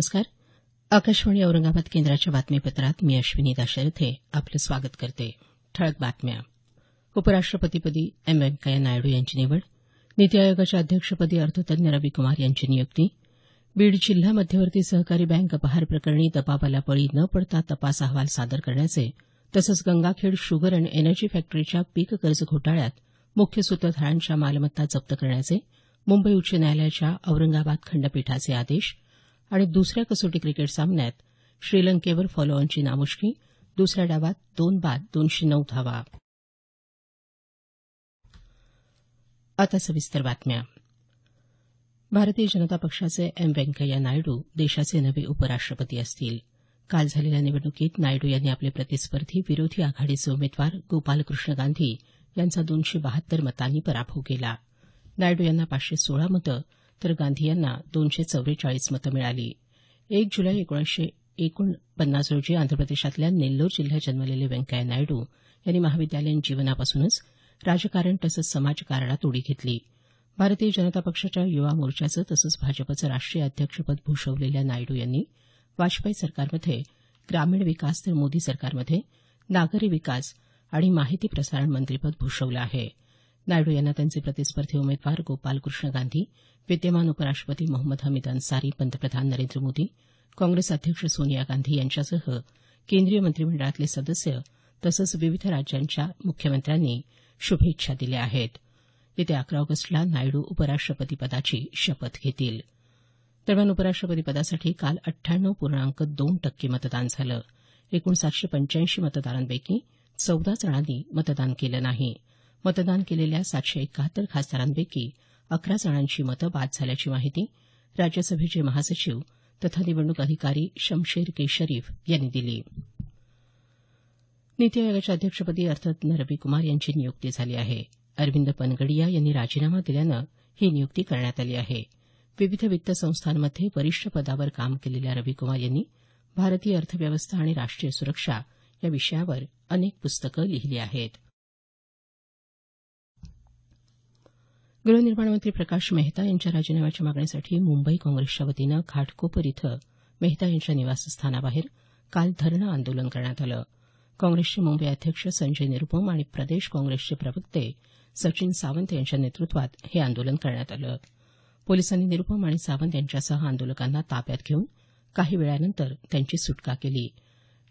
नमस्कार आकाशवाणी औरंगाबाद केंद्राच्या बातमीपत्रात मी अश्विनी दाशरथे आपलं स्वागत करते ठळक बातम्या उपराष्ट्रपतीपदी एम व्यंकय्या नायडू यांची निवड नीती आयोगाच्या अध्यक्षपदी अर्थतज्ज्ञ कुमार यांची नियुक्ती बीड जिल्हा मध्यवर्ती सहकारी बँक अपहार प्रकरणी तपावाला बळी न पडता तपास अहवाल सादर करण्याचे तसंच गंगाखेड शुगर अँड एनर्जी फॅक्टरीच्या पीक कर्ज घोटाळ्यात मुख्य सूत्रधारांच्या मालमत्ता जप्त करण्याचे मुंबई उच्च न्यायालयाच्या औरंगाबाद खंडपीठाचे आदेश आणि दुसऱ्या कसोटी क्रिकेट सामन्यात श्रीलंकेवर फॉलोऑनची नामुष्की दुसऱ्या डावात दोन बाद दोनशे नऊ धावा भारतीय जनता पक्षाचे एम व्यंकय्या नायडू देशाचे नवे उपराष्ट्रपती असतील काल झालेल्या निवडणुकीत नायडू यांनी आपले प्रतिस्पर्धी विरोधी आघाडीचे उमेदवार गोपालकृष्ण गांधी यांचा दोनशे बहात्तर मतांनी पराभव केला नायडू यांना पाचशे सोळा मतं तर गांधी यांना दोनशे चव्वेचाळीस मतं मिळाली एक जुलै एकोणीसशे एकोणपन्नास रोजी प्रदेशातल्या नेल्लोर जिल्ह्यात जन्मलेले व्यंकय्या नायडू यांनी महाविद्यालयीन जीवनापासूनच राजकारण तसंच समाजकारणात उडी घेतली भारतीय जनता पक्षाच्या युवा मोर्चाचं तसंच भाजपचं राष्ट्रीय अध्यक्षपद भूषवलेल्या नायडू यांनी वाजपेयी सरकारमध्ये ग्रामीण विकास तर मोदी सरकारमध्ये नागरी विकास आणि माहिती प्रसारण मंत्रीपद भूषवलं आहे नायडू यांना त्यांचे प्रतिस्पर्धी उमेदवार गोपालकृष्ण गांधी विद्यमान उपराष्ट्रपती मोहम्मद हमीद अन्सारी पंतप्रधान नरेंद्र मोदी काँग्रेस अध्यक्ष सोनिया गांधी यांच्यासह केंद्रीय मंत्रिमंडळातले सदस्य तसंच विविध राज्यांच्या मुख्यमंत्र्यांनी शुभेच्छा दिल्या आहेत येत्या अकरा ऑगस्टला नायडू उपराष्ट्रपती पदाची शपथ घेतील दरम्यान उपराष्ट्रपती पदासाठी काल अठ्ठ्याण्णव पूर्णांक दोन टक्के मतदान झालं एकूण सातशे पंच्याऐंशी मतदारांपैकी चौदा जणांनी मतदान केलं नाही मतदान केलेल्या सातशे एकाहत्तर खासदारांपैकी अकरा जणांची मतं बाद झाल्याची माहिती राज्यसभेचे महासचिव तथा निवडणूक अधिकारी शमशेर के शरीफ यांनी दिली नीती आयोगाच्या अध्यक्षपदी अर्थतज्ञ रवी कुमार यांची नियुक्ती झाली आहे अरविंद पनगडिया यांनी राजीनामा दिल्यानं ही नियुक्ती करण्यात आली आहे विविध वित्त संस्थांमध्ये वरिष्ठ पदावर काम केलेल्या रवी कुमार यांनी भारतीय अर्थव्यवस्था आणि राष्ट्रीय सुरक्षा या विषयावर अनेक पुस्तकं लिहिली होती गृहनिर्माण मंत्री प्रकाश मेहता यांच्या राजीनाम्याच्या मागणीसाठी मुंबई काँग्रेसच्या वतीनं घाटकोपर इथं मेहता यांच्या निवासस्थानाबाहेर काल धरणं आंदोलन करण्यात आलं काँग्रेसचे मुंबई अध्यक्ष संजय निरुपम आणि प्रदेश काँग्रेसचे प्रवक्ते सचिन सावंत यांच्या नेतृत्वात हे आंदोलन करण्यात आलं पोलिसांनी निरुपम आणि सावंत यांच्यासह आंदोलकांना ताब्यात घेऊन काही वेळानंतर त्यांची सुटका केली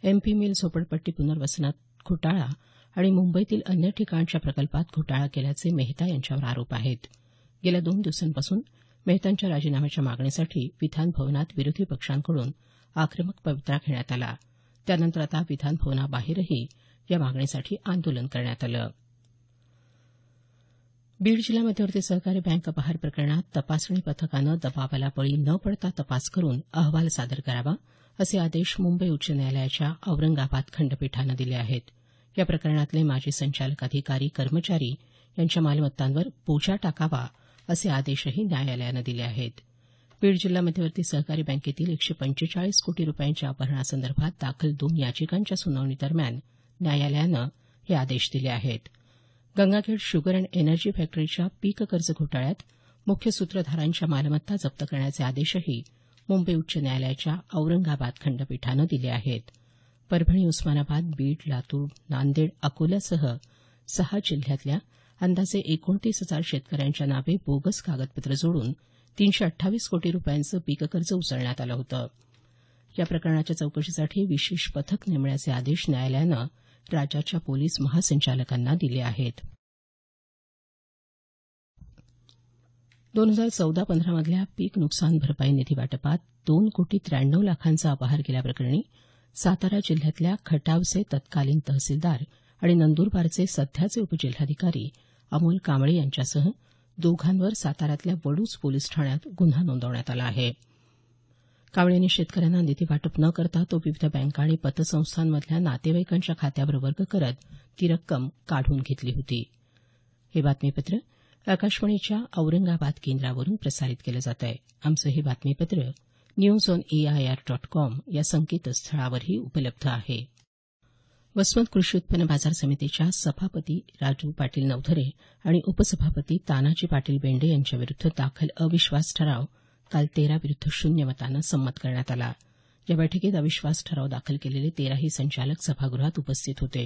एमपी मिल झोपडपट्टी पुनर्वसनात घोटाळा आणि मुंबईतील अन्य ठिकाणच्या प्रकल्पात घोटाळा केल्याचे मेहता यांच्यावर आरोप आहेत गेल्या दोन दिवसांपासून मेहतांच्या राजीनाम्याच्या मागणीसाठी विधानभवनात विरोधी पक्षांकडून आक्रमक पवित्रा घेण्यात आला त्यानंतर आता विधानभवनाबाहेरही या मागणीसाठी आंदोलन करण्यात आलं बीड जिल्हा मध्यवर्ती सहकारी बँक अपहार प्रकरणात तपासणी पथकानं दबावाला बळी न पडता तपास करून अहवाल सादर करावा असे आदेश मुंबई उच्च न्यायालयाच्या औरंगाबाद खंडपीठानं दिले आहेत या प्रकरणातले माजी संचालक अधिकारी कर्मचारी यांच्या मालमत्तांवर बोजा टाकावा असे आदेशही न्यायालयानं दिले आहेत बीड जिल्हा मध्यवर्ती सहकारी बँकेतील एकशे पंचेचाळीस कोटी रुपयांच्या अपहरणासंदर्भात दाखल दोन याचिकांच्या सुनावणीदरम्यान न्यायालयानं हे आदेश दिले आहेत गंगाखेड शुगर अँड एनर्जी फॅक्टरीच्या पीक कर्ज घोटाळ्यात मुख्य सूत्रधारांच्या मालमत्ता जप्त करण्याचे आदेशही मुंबई उच्च न्यायालयाच्या औरंगाबाद खंडपीठानं दिले आहेत परभणी उस्मानाबाद बीड लातूर नांदेड अकोलासह सहा जिल्ह्यातल्या अंदाजे एकोणतीस हजार शेतकऱ्यांच्या नावे बोगस कागदपत्र जोडून तीनशे अठ्ठावीस कोटी रुपयांचं पीक कर्ज उचलण्यात आलं होतं या प्रकरणाच्या चौकशीसाठी विशेष पथक नेमण्याचे आदेश न्यायालयानं राज्याच्या पोलीस महासंचालकांना दिले आहेत दोन हजार चौदा पंधरामधल्या पीक नुकसान भरपाई निधी वाटपात दोन कोटी त्र्याण्णव लाखांचा अपहार केल्याप्रकरणी सातारा जिल्ह्यातल्या खटावचे तत्कालीन तहसीलदार आणि नंदुरबारचे सध्याचे उपजिल्हाधिकारी अमोल कांबळे यांच्यासह दोघांवर साताऱ्यातल्या वडूज पोलीस ठाण्यात गुन्हा नोंदवण्यात आला आहे कांबळे यांनी शेतकऱ्यांना निधी वाटप न करता तो विविध बँका आणि पतसंस्थांमधल्या नातेवाईकांच्या खात्यावर वर्ग करत ती रक्कम काढून घेतली होती हे बातमीपत्र आकाशवाणीच्या औरंगाबाद केंद्रावरून प्रसारित केलं जातं आमचं हे बातमीपत्र news on AIR dot com या संकेतस्थळावरही उपलब्ध आहे वसंत कृषी उत्पन्न बाजार समितीच्या सभापती राजू पाटील नवधरे आणि उपसभापती तानाजी पाटील बेंडे यांच्याविरुद्ध दाखल अविश्वास ठराव काल तेरा विरुद्ध शून्य मतानं संमत करण्यात आला या बैठकीत अविश्वास ठराव दाखल केलेले तेराही संचालक सभागृहात उपस्थित होते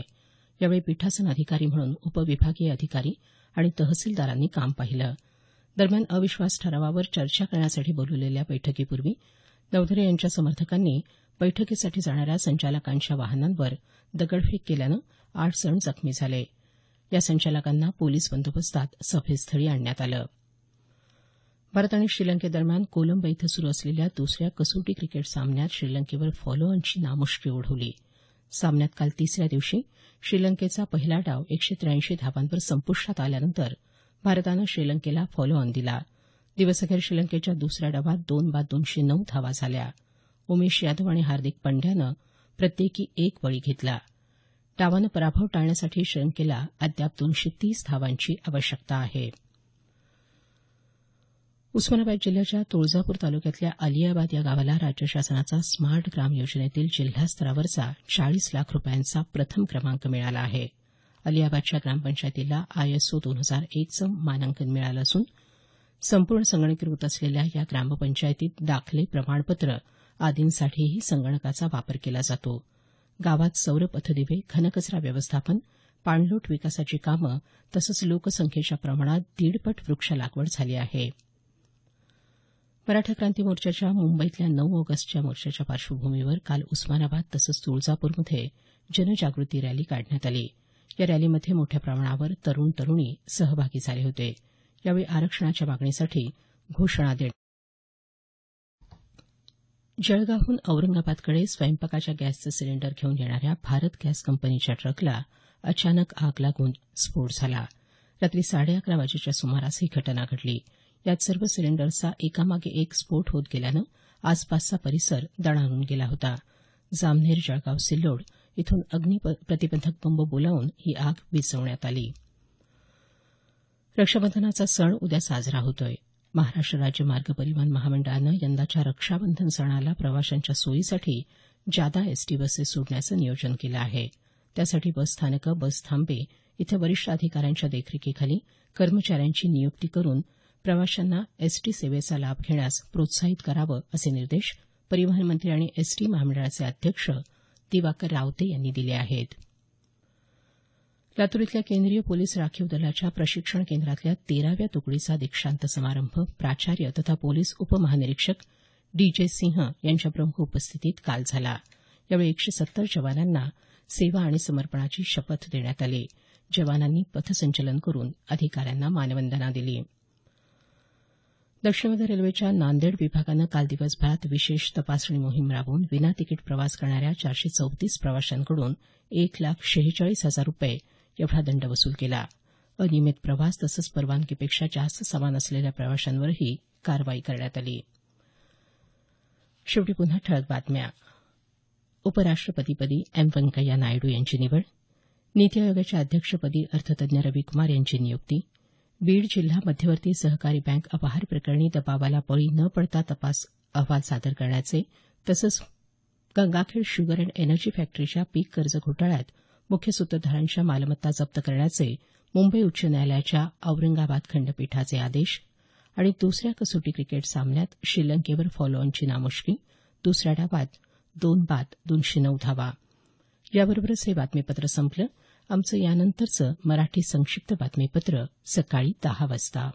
यावेळी पीठासन अधिकारी म्हणून उपविभागीय अधिकारी आणि तहसीलदारांनी काम पाहिलं दरम्यान अविश्वास ठरावावर चर्चा करण्यासाठी बोलवलेल्या बैठकीपूर्वी नवधरे यांच्या समर्थकांनी बैठकीसाठी जाणाऱ्या संचालकांच्या वाहनांवर दगडफेक केल्यानं आठ जण जखमी झाले या संचालकांना पोलीस बंदोबस्तात सभेस्थळी आणण्यात आलं भारत आणि श्रीलंकेदरम्यान कोलंबो इथं सुरू असलेल्या दुसऱ्या कसोटी क्रिकेट सामन्यात श्रीलंकेवर फॉलोऑनची नामुष्की ओढवली सामन्यात काल तिसऱ्या दिवशी श्रीलंकेचा पहिला डाव एकशे त्र्याऐंशी धावांवर संपुष्टात आल्यानंतर भारतानं श्रीलंकेला फॉलोऑन दिला दिवसअखेर श्रीलंकेच्या दुसऱ्या डावात दोन बाद दोनशे नऊ धावा झाल्या उमेश यादव आणि हार्दिक पंड्यानं प्रत्येकी एक बळी घेतला डावानं पराभव टाळण्यासाठी श्रीलंकेला अद्याप दोनशे तीस धावांची आवश्यकता आहे उस्मानाबाद जिल्ह्याच्या तुळजापूर तालुक्यातल्या अलियाबाद या गावाला राज्य शासनाचा स्मार्ट ग्राम योजनेतील जिल्हास्तरावरचा चाळीस लाख रुपयांचा प्रथम क्रमांक मिळाला आहे अलियाबादच्या ग्रामपंचायतीला आयएसओ दोन हजार एकचं मानांकन मिळालं असून संपूर्ण संगणकीकृत असलेल्या या ग्रामपंचायतीत दाखले प्रमाणपत्र आदींसाठीही संगणकाचा वापर केला जातो गावात सौर पथदिवे घनकचरा व्यवस्थापन पाणलोट विकासाची कामं तसंच लोकसंख्येच्या प्रमाणात दीडपट वृक्ष लागवड झाली आहे मराठा क्रांती मोर्चाच्या मुंबईतल्या नऊ ऑगस्टच्या मोर्चाच्या पार्श्वभूमीवर काल उस्मानाबाद तसंच तुळजापूरमध्ये जनजागृती रॅली काढण्यात आली या रॅलीमध्ये मोठ्या प्रमाणावर तरुण तरुणी सहभागी झाले होते यावेळी आरक्षणाच्या मागणीसाठी घोषणा देण जळगावहून औरंगाबादकडे स्वयंपाकाच्या गॅसचे सिलेंडर घेऊन येणाऱ्या भारत गॅस कंपनीच्या ट्रकला अचानक आग लागून स्फोट झाला रात्री साडे अकरा वाजेच्या सुमारास ही घटना घडली यात सर्व सिलेंडरचा एकामागे एक स्फोट होत गेल्यानं आसपासचा परिसर दणाणून गेला होता जामनेर जळगाव सिल्लोड इथून अग्निप्रतिबंधक प्रतिबंधक बंब बोलावून ही आग विझवण्यात आली रक्षाबंधनाचा सण उद्या साजरा होतोय महाराष्ट्र राज्य मार्ग परिवहन महामंडळानं यंदाच्या रक्षाबंधन सणाला प्रवाशांच्या सोयीसाठी जादा एसटी बसेस सोडण्याचं नियोजन केलं आहे त्यासाठी बसस्थानकं थांबे इथं वरिष्ठ अधिकाऱ्यांच्या देखरेखीखाली कर्मचाऱ्यांची नियुक्ती करून प्रवाशांना एसटी सेवेचा लाभ घेण्यास प्रोत्साहित करावं असे निर्देश परिवहन मंत्री आणि एसटी महामंडळाचे अध्यक्ष दिवाकर रावते यांनी दिले आहेत लातूर इथल्या केंद्रीय पोलीस राखीव दलाच्या प्रशिक्षण केंद्रातल्या तेराव्या तुकडीचा दीक्षांत समारंभ प्राचार्य तथा पोलीस उपमहानिरीक्षक डी जे सिंह यांच्या प्रमुख उपस्थितीत काल झाला यावेळी एकशे सत्तर जवानांना सेवा आणि समर्पणाची शपथ देण्यात आली जवानांनी पथसंचलन करून अधिकाऱ्यांना मानवंदना दिली दक्षिण मध्य रेल्वेच्या नांदेड विभागानं काल दिवसभरात विशेष तपासणी मोहीम राबवून विना तिकीट प्रवास करणाऱ्या चारशे चौतीस प्रवाशांकडून एक लाख शेहेचाळीस हजार रुपये एवढा दंड वसूल केला अनियमित प्रवास तसंच परवानगीपेक्षा जास्त सामान असलेल्या प्रवाशांवरही कारवाई करण्यात आली उपराष्ट्रपतीपदी एम व्यंकय्या नायडू यांची निवड नीती आयोगाच्या अध्यक्षपदी अर्थतज्ञ रवी कुमार यांची नियुक्ती बीड जिल्हा मध्यवर्ती सहकारी बँक अपहार प्रकरणी दबावाला बळी न पडता तपास अहवाल सादर करण्याचे तसंच गंगाखेड शुगर अँड एनर्जी फॅक्टरीच्या पीक कर्ज घोटाळ्यात मुख्य सूत्रधारांच्या मालमत्ता जप्त करण्याचे मुंबई उच्च न्यायालयाच्या औरंगाबाद खंडपीठाचे आदेश आणि दुसऱ्या कसोटी क्रिकेट सामन्यात श्रीलंकेवर फॉलोऑनची नामुष्की दुसऱ्या डावात दोन बाद दोनशे नऊ धावा याबरोबरच हे बातमीपत्र संपलं आमचं यानंतरचं मराठी संक्षिप्त बातमीपत्र सकाळी दहा वाजता